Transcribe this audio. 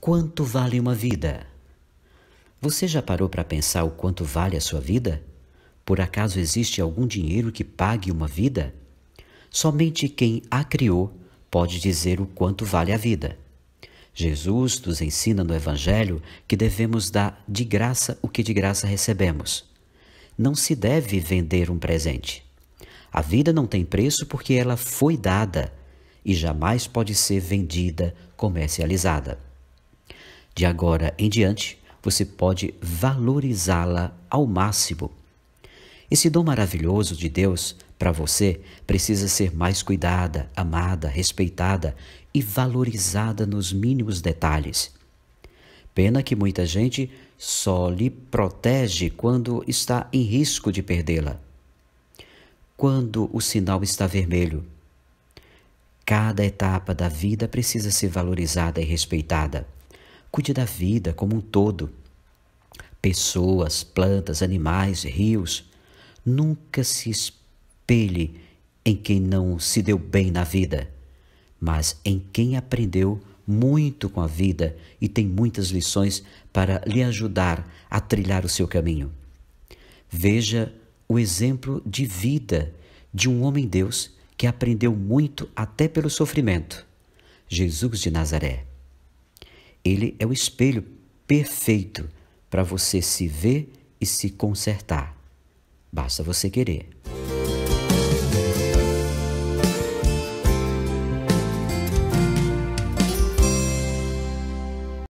Quanto vale uma vida? Você já parou para pensar o quanto vale a sua vida? Por acaso existe algum dinheiro que pague uma vida? Somente quem a criou pode dizer o quanto vale a vida. Jesus nos ensina no Evangelho que devemos dar de graça o que de graça recebemos. Não se deve vender um presente. A vida não tem preço porque ela foi dada e jamais pode ser vendida, comercializada. De agora em diante, você pode valorizá-la ao máximo. Esse dom maravilhoso de Deus para você precisa ser mais cuidada, amada, respeitada e valorizada nos mínimos detalhes. Pena que muita gente só lhe protege quando está em risco de perdê-la. Quando o sinal está vermelho. Cada etapa da vida precisa ser valorizada e respeitada. Cuide da vida como um todo. Pessoas, plantas, animais, rios. Nunca se espelhe em quem não se deu bem na vida, mas em quem aprendeu muito com a vida e tem muitas lições para lhe ajudar a trilhar o seu caminho. Veja o exemplo de vida de um homem Deus que aprendeu muito até pelo sofrimento. Jesus de Nazaré. Ele é o espelho perfeito para você se ver e se consertar. Basta você querer.